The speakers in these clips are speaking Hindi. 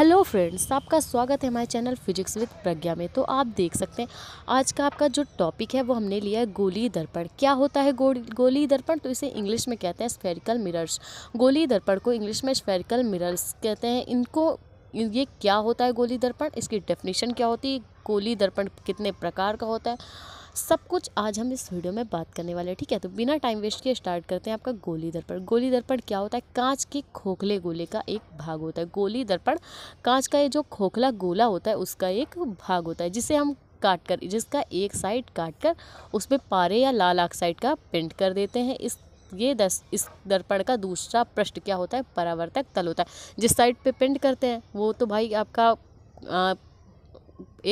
हेलो फ्रेंड्स आपका स्वागत है हमारे चैनल फिजिक्स विद प्रज्ञा में तो आप देख सकते हैं आज का आपका जो टॉपिक है वो हमने लिया है गोली दर्पण क्या होता है गोली दर्पण तो इसे इंग्लिश में कहते हैं स्फेरिकल मिरर्स गोली दर्पण को इंग्लिश में स्फेरिकल मिरर्स कहते हैं इनको ये क्या होता है गोली दर्पण इसकी डेफिनेशन क्या होती है गोली दर्पण कितने प्रकार का होता है सब कुछ आज हम इस वीडियो में बात करने वाले हैं ठीक है तो बिना टाइम वेस्ट किए स्टार्ट करते हैं आपका गोली दर्पण गोली दर्पण क्या होता है कांच के खोखले गोले का एक भाग होता है गोली दर्पण कांच का ये जो खोखला गोला होता है उसका एक भाग होता है जिसे हम काट कर जिसका एक साइड काट कर उस पर पारे या लाल ऑक्साइड का पेंट कर देते हैं इस ये दस इस दर्पण का दूसरा पृष्ठ क्या होता है परावर्तक तल होता है जिस साइड पे पेंट करते हैं वो तो भाई आपका आ,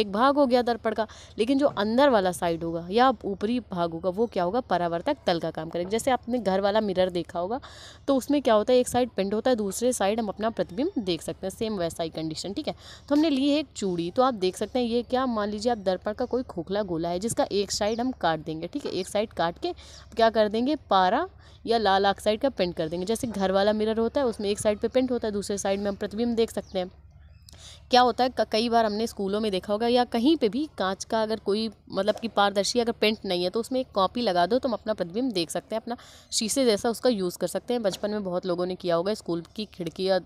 एक भाग हो गया दर्पण का लेकिन जो अंदर वाला साइड होगा या ऊपरी भाग होगा वो क्या होगा परावर्तक तल का काम करेगा जैसे आपने घर वाला मिरर देखा होगा तो उसमें क्या होता है एक साइड पेंट होता है दूसरे साइड हम अपना प्रतिबिंब देख सकते हैं सेम वैसा ही कंडीशन ठीक है तो हमने ली है एक चूड़ी तो आप देख सकते हैं ये क्या मान लीजिए आप दर्पण का कोई खोखला गोला है जिसका एक साइड हम काट देंगे ठीक है एक साइड काट के क्या कर देंगे पारा या लाल ऑक्साइड का पेंट कर देंगे जैसे घर वाला मिरर होता है उसमें एक साइड पे पेंट होता है दूसरे साइड में हम प्रतिबिंब देख सकते हैं क्या होता है कई बार हमने स्कूलों में देखा होगा या कहीं पे भी कांच का अगर कोई मतलब कि पारदर्शी अगर पेंट नहीं है तो उसमें एक कॉपी लगा दो तो हम अपना प्रतिबिंब देख सकते हैं अपना शीशे जैसा उसका यूज़ कर सकते हैं बचपन में बहुत लोगों ने किया होगा स्कूल की खिड़की या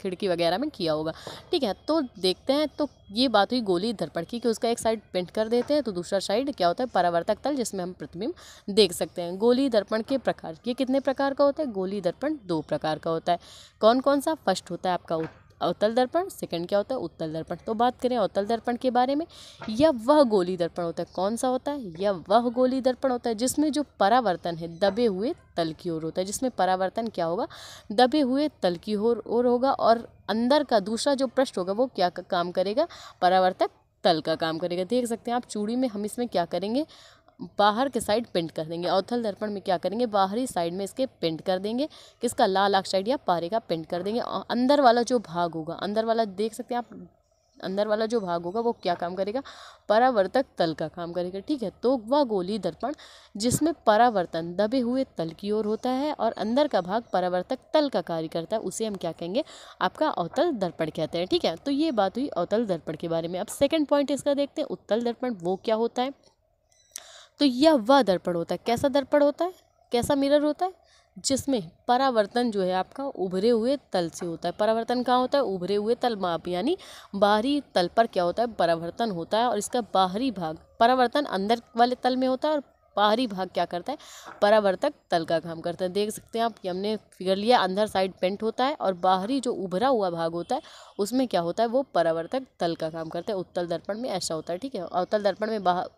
खिड़की वगैरह में किया होगा ठीक है तो देखते हैं तो ये बात हुई गोली धरपड़ की कि उसका एक साइड पेंट कर देते हैं तो दूसरा साइड क्या होता है परावर्तक तल जिसमें हम प्रतिबिंब देख सकते हैं गोली दर्पण के प्रकार ये कितने प्रकार का होता है गोली दर्पण दो प्रकार का होता है कौन कौन सा फर्स्ट होता है आपका अवतल दर्पण सेकंड क्या होता है उत्तल दर्पण तो बात करें अवतल दर्पण के बारे में यह वह गोली दर्पण होता है कौन सा होता है यह वह गोली दर्पण होता है जिसमें जो परावर्तन है दबे हुए तल की ओर होता है जिसमें परावर्तन क्या होगा दबे हुए तल की ओर ओर होगा और अंदर का दूसरा जो पृष्ठ होगा वो क्या काम करेगा परावर्तक तल का काम करेगा देख सकते हैं आप चूड़ी में हम इसमें क्या करेंगे बाहर के साइड पेंट कर देंगे अवथल दर्पण में क्या करेंगे बाहरी साइड में इसके पेंट कर देंगे किसका लाल ऑक्साइड या पारे का पेंट कर देंगे अंदर वाला जो भाग होगा अंदर वाला देख सकते हैं आप अंदर वाला जो भाग होगा वो क्या काम करेगा परावर्तक तल का काम करेगा ठीक है तो वह गोली दर्पण जिसमें परावर्तन दबे हुए तल की ओर होता है और अंदर का भाग परावर्तक तल का कार्य करता है उसे हम क्या कहेंगे आपका अवतल दर्पण कहते हैं ठीक है तो ये बात हुई अवतल दर्पण के बारे में अब सेकेंड पॉइंट इसका देखते हैं उत्तल दर्पण वो क्या होता है तो यह वह दर्पण होता है कैसा दर्पण होता है कैसा मिरर होता है जिसमें परावर्तन जो है आपका उभरे हुए तल से होता है परावर्तन कहाँ होता है उभरे हुए तल माप यानी बाहरी तल पर क्या होता है परावर्तन होता है और इसका बाहरी भाग परावर्तन अंदर वाले तल में होता है और बाहरी भाग क्या करता है परावर्तक तल का काम करता है देख सकते हैं आप कि हमने फिगर लिया अंदर साइड पेंट होता है और बाहरी जो उभरा हुआ भाग होता है उसमें क्या होता है वो परावर्तक तल का काम करता है उत्तल दर्पण में ऐसा होता है ठीक है अवतल दर्पण में बाहर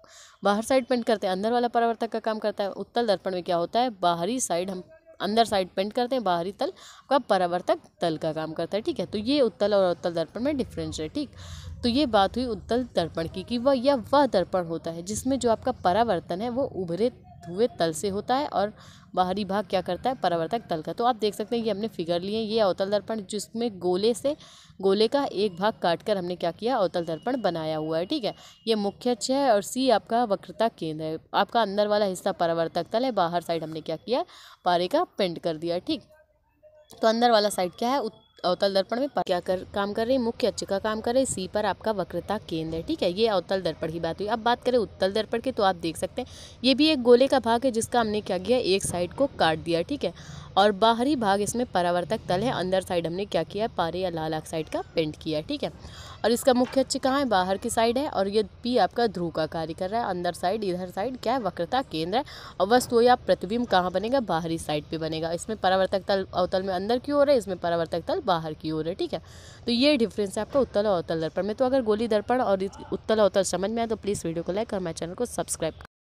बाहर साइड पेंट करते हैं अंदर वाला परावर्तक का काम करता है उत्तल दर्पण में क्या होता है बाहरी साइड हम अंदर साइड पेंट करते हैं बाहरी तल आपका परावर्तक तल का काम करता है ठीक है तो ये उत्तल और उत्तल दर्पण में डिफरेंस है ठीक तो ये बात हुई उत्तल दर्पण की कि वह यह वह दर्पण होता है जिसमें जो आपका परावर्तन है वो उभरे धुएं तल से होता है और बाहरी भाग क्या करता है परावर्तक तल का तो आप देख सकते हैं ये हमने फिगर लिए ये अवतल दर्पण जिसमें गोले से गोले का एक भाग काट कर हमने क्या किया अवतल दर्पण बनाया हुआ है ठीक है ये मुख्य अच्छा है और सी आपका वक्रता केंद्र है आपका अंदर वाला हिस्सा परावर्तक तल है बाहर साइड हमने क्या किया पारे का पेंट कर दिया ठीक तो अंदर वाला साइड क्या है अवतल दर्पण में क्या कर काम कर रही हैं मुख्य अक्ष का काम कर रही है सी पर आपका वक्रता केंद्र है ठीक है ये अवतल दर्पण की बात हुई अब बात करें उत्तल दर्पण की तो आप देख सकते हैं ये भी एक गोले का भाग है जिसका हमने क्या किया एक साइड को काट दिया ठीक है और बाहरी भाग इसमें परावर्तक तल है अंदर साइड हमने क्या किया है पारे या लाल ऑक्साइड का पेंट किया है ठीक है और इसका मुख्य अच्छी कहाँ है बाहर की साइड है और ये पी आपका ध्रुव का कार्य कर रहा है अंदर साइड इधर साइड क्या है वक्रता केंद्र है और वस्तु या प्रतिबिंब कहाँ बनेगा बाहरी साइड पे बनेगा इसमें परावर्तक तल अवतल में अंदर की ओर है इसमें परावर्तक तल बाहर की ओर है ठीक है तो ये डिफरेंस है आपका उत्तल और अवतल दर्पण में तो अगर गोली दर्पण और उत्तल अवतल समझ में आए तो प्लीज़ वीडियो को लाइक और मेरे चैनल को सब्सक्राइब